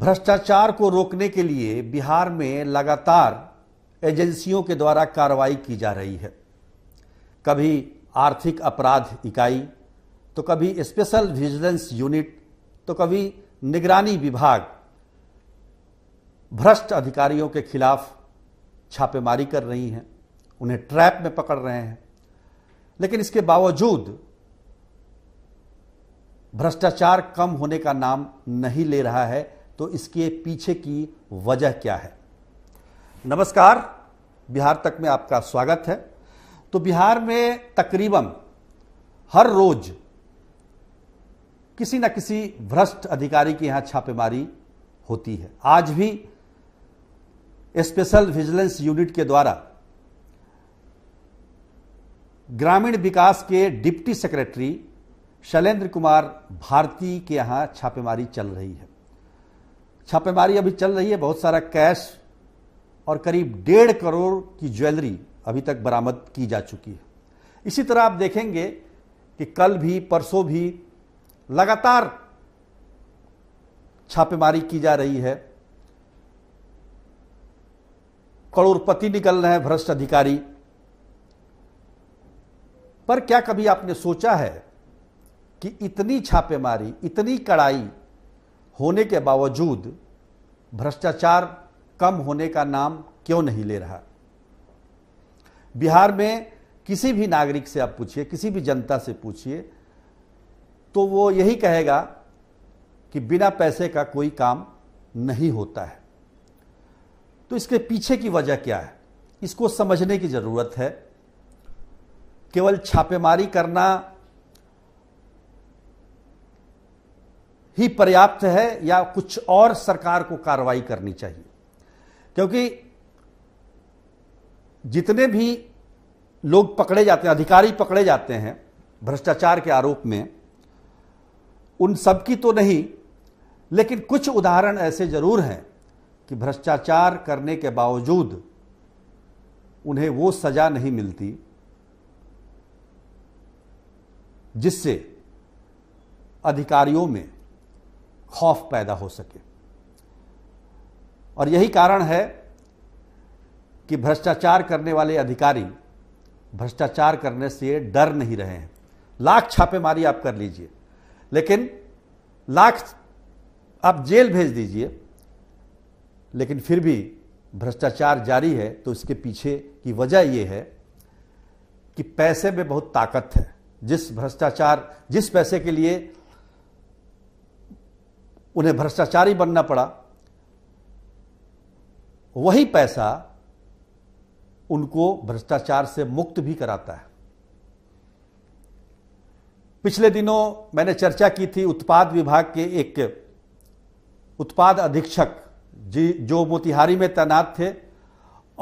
भ्रष्टाचार को रोकने के लिए बिहार में लगातार एजेंसियों के द्वारा कार्रवाई की जा रही है कभी आर्थिक अपराध इकाई तो कभी स्पेशल विजिलेंस यूनिट तो कभी निगरानी विभाग भ्रष्ट अधिकारियों के खिलाफ छापेमारी कर रही हैं उन्हें ट्रैप में पकड़ रहे हैं लेकिन इसके बावजूद भ्रष्टाचार कम होने का नाम नहीं ले रहा है तो इसके पीछे की वजह क्या है नमस्कार बिहार तक में आपका स्वागत है तो बिहार में तकरीबन हर रोज किसी न किसी भ्रष्ट अधिकारी के यहां छापेमारी होती है आज भी स्पेशल विजिलेंस यूनिट के द्वारा ग्रामीण विकास के डिप्टी सेक्रेटरी शैलेंद्र कुमार भारती के यहां छापेमारी चल रही है छापेमारी अभी चल रही है बहुत सारा कैश और करीब डेढ़ करोड़ की ज्वेलरी अभी तक बरामद की जा चुकी है इसी तरह आप देखेंगे कि कल भी परसों भी लगातार छापेमारी की जा रही है करोड़पति निकल रहे हैं भ्रष्ट अधिकारी पर क्या कभी आपने सोचा है कि इतनी छापेमारी इतनी कड़ाई होने के बावजूद भ्रष्टाचार कम होने का नाम क्यों नहीं ले रहा बिहार में किसी भी नागरिक से आप पूछिए किसी भी जनता से पूछिए तो वो यही कहेगा कि बिना पैसे का कोई काम नहीं होता है तो इसके पीछे की वजह क्या है इसको समझने की ज़रूरत है केवल छापेमारी करना ही पर्याप्त है या कुछ और सरकार को कार्रवाई करनी चाहिए क्योंकि जितने भी लोग पकड़े जाते हैं अधिकारी पकड़े जाते हैं भ्रष्टाचार के आरोप में उन सबकी तो नहीं लेकिन कुछ उदाहरण ऐसे जरूर हैं कि भ्रष्टाचार करने के बावजूद उन्हें वो सजा नहीं मिलती जिससे अधिकारियों में खौफ पैदा हो सके और यही कारण है कि भ्रष्टाचार करने वाले अधिकारी भ्रष्टाचार करने से डर नहीं रहे हैं लाख छापेमारी आप कर लीजिए लेकिन लाख आप जेल भेज दीजिए लेकिन फिर भी भ्रष्टाचार जारी है तो इसके पीछे की वजह यह है कि पैसे में बहुत ताकत है जिस भ्रष्टाचार जिस पैसे के लिए उन्हें भ्रष्टाचारी बनना पड़ा वही पैसा उनको भ्रष्टाचार से मुक्त भी कराता है पिछले दिनों मैंने चर्चा की थी उत्पाद विभाग के एक उत्पाद अधीक्षक जी जो मोतिहारी में तैनात थे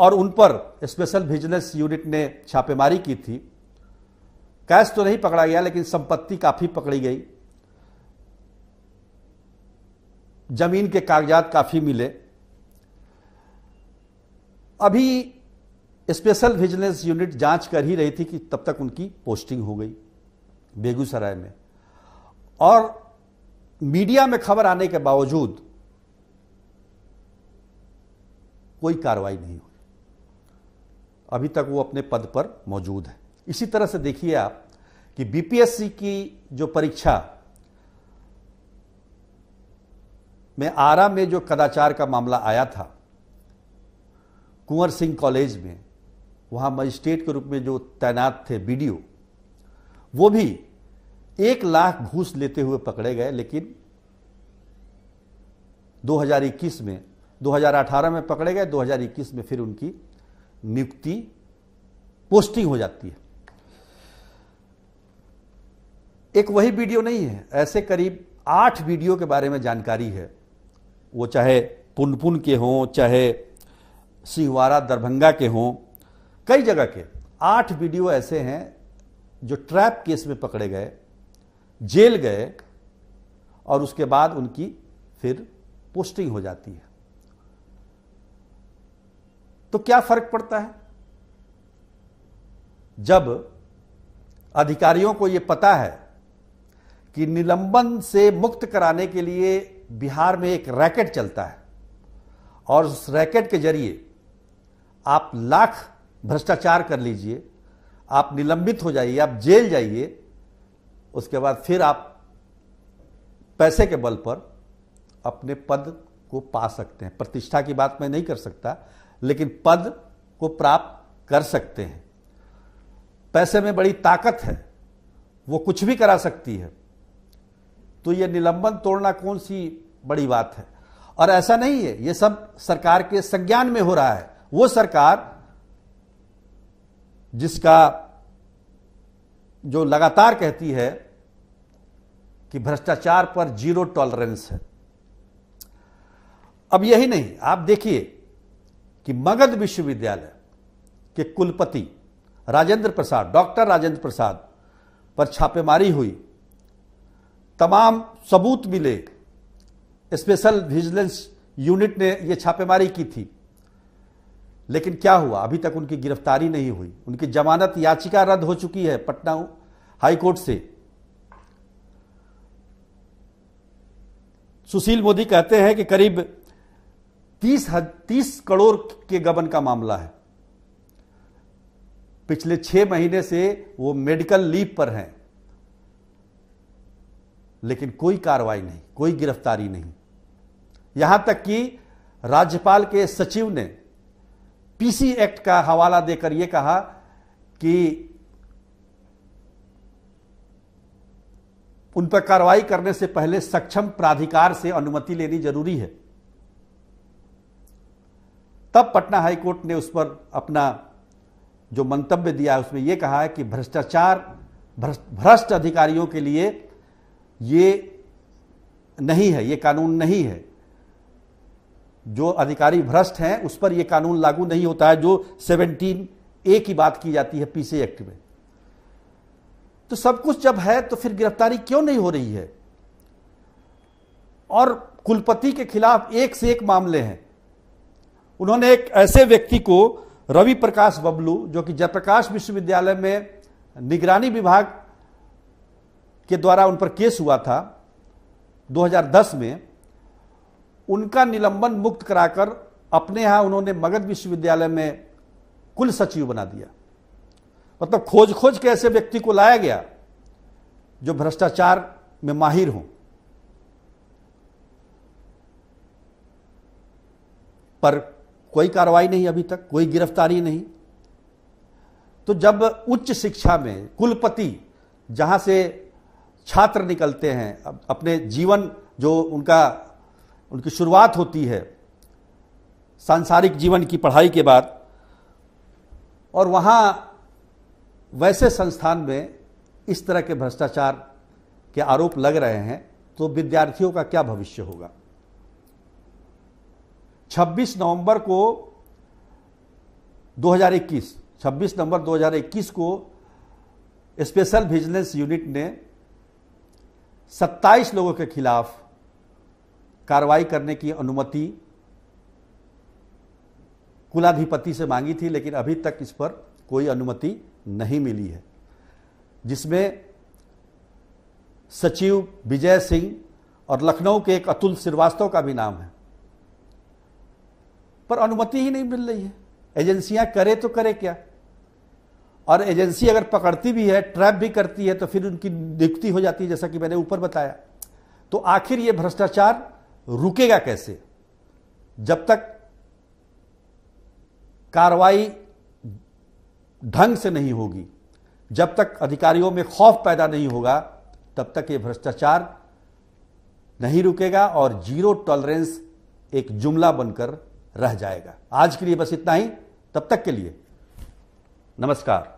और उन पर स्पेशल बिजनेस यूनिट ने छापेमारी की थी कैश तो नहीं पकड़ा गया लेकिन संपत्ति काफ़ी पकड़ी गई जमीन के कागजात काफ़ी मिले अभी स्पेशल विजिलेंस यूनिट जांच कर ही रही थी कि तब तक उनकी पोस्टिंग हो गई बेगूसराय में और मीडिया में खबर आने के बावजूद कोई कार्रवाई नहीं हुई अभी तक वो अपने पद पर मौजूद है इसी तरह से देखिए आप कि बीपीएससी की जो परीक्षा मैं आरा में जो कदाचार का मामला आया था कुंवर सिंह कॉलेज में वहां मजिस्ट्रेट के रूप में जो तैनात थे बी वो भी एक लाख घूस लेते हुए पकड़े गए लेकिन 2021 में 2018 में पकड़े गए 2021 में फिर उनकी नियुक्ति पोस्टिंग हो जाती है एक वही वीडियो नहीं है ऐसे करीब आठ वीडियो के बारे में जानकारी है वो चाहे पुनपुन के हों चाहे सिंहवारा दरभंगा के हों कई जगह के आठ वीडियो ऐसे हैं जो ट्रैप केस में पकड़े गए जेल गए और उसके बाद उनकी फिर पोस्टिंग हो जाती है तो क्या फर्क पड़ता है जब अधिकारियों को यह पता है कि निलंबन से मुक्त कराने के लिए बिहार में एक रैकेट चलता है और उस रैकेट के जरिए आप लाख भ्रष्टाचार कर लीजिए आप निलंबित हो जाइए आप जेल जाइए उसके बाद फिर आप पैसे के बल पर अपने पद को पा सकते हैं प्रतिष्ठा की बात मैं नहीं कर सकता लेकिन पद को प्राप्त कर सकते हैं पैसे में बड़ी ताकत है वो कुछ भी करा सकती है तो ये निलंबन तोड़ना कौन सी बड़ी बात है और ऐसा नहीं है ये सब सरकार के संज्ञान में हो रहा है वो सरकार जिसका जो लगातार कहती है कि भ्रष्टाचार पर जीरो टॉलरेंस है अब यही नहीं आप देखिए कि मगध विश्वविद्यालय के कुलपति राजेंद्र प्रसाद डॉक्टर राजेंद्र प्रसाद पर छापेमारी हुई तमाम सबूत मिले स्पेशल विजिलेंस यूनिट ने ये छापेमारी की थी लेकिन क्या हुआ अभी तक उनकी गिरफ्तारी नहीं हुई उनकी जमानत याचिका रद्द हो चुकी है पटना हाईकोर्ट से सुशील मोदी कहते हैं कि करीब तीस तीस करोड़ के गबन का मामला है पिछले छह महीने से वो मेडिकल लीव पर हैं लेकिन कोई कार्रवाई नहीं कोई गिरफ्तारी नहीं यहां तक कि राज्यपाल के सचिव ने पीसी एक्ट का हवाला देकर यह कहा कि उन पर कार्रवाई करने से पहले सक्षम प्राधिकार से अनुमति लेनी जरूरी है तब पटना हाईकोर्ट ने उस पर अपना जो मंतव्य दिया है उसमें यह कहा है कि भ्रष्टाचार भ्रष्ट अधिकारियों के लिए ये नहीं है ये कानून नहीं है जो अधिकारी भ्रष्ट हैं उस पर यह कानून लागू नहीं होता है जो सेवनटीन ए की बात की जाती है पीसी एक्ट में तो सब कुछ जब है तो फिर गिरफ्तारी क्यों नहीं हो रही है और कुलपति के खिलाफ एक से एक मामले हैं उन्होंने एक ऐसे व्यक्ति को रवि प्रकाश बबलू जो कि जयप्रकाश विश्वविद्यालय में निगरानी विभाग के द्वारा उन पर केस हुआ था 2010 में उनका निलंबन मुक्त कराकर अपने यहां उन्होंने मगध विश्वविद्यालय में कुल सचिव बना दिया मतलब खोज खोज के ऐसे व्यक्ति को लाया गया जो भ्रष्टाचार में माहिर हो पर कोई कार्रवाई नहीं अभी तक कोई गिरफ्तारी नहीं तो जब उच्च शिक्षा में कुलपति जहां से छात्र निकलते हैं अपने जीवन जो उनका उनकी शुरुआत होती है सांसारिक जीवन की पढ़ाई के बाद और वहाँ वैसे संस्थान में इस तरह के भ्रष्टाचार के आरोप लग रहे हैं तो विद्यार्थियों का क्या भविष्य होगा 26 नवंबर को 2021 26 नवंबर 2021 को स्पेशल विजिलेंस यूनिट ने सत्ताईस लोगों के खिलाफ कार्रवाई करने की अनुमति कुलाधिपति से मांगी थी लेकिन अभी तक इस पर कोई अनुमति नहीं मिली है जिसमें सचिव विजय सिंह और लखनऊ के एक अतुल श्रीवास्तव का भी नाम है पर अनुमति ही नहीं मिल रही है एजेंसियां करे तो करे क्या और एजेंसी अगर पकड़ती भी है ट्रैप भी करती है तो फिर उनकी नियुक्ति हो जाती है जैसा कि मैंने ऊपर बताया तो आखिर ये भ्रष्टाचार रुकेगा कैसे जब तक कार्रवाई ढंग से नहीं होगी जब तक अधिकारियों में खौफ पैदा नहीं होगा तब तक ये भ्रष्टाचार नहीं रुकेगा और जीरो टॉलरेंस एक जुमला बनकर रह जाएगा आज के लिए बस इतना ही तब तक के लिए नमस्कार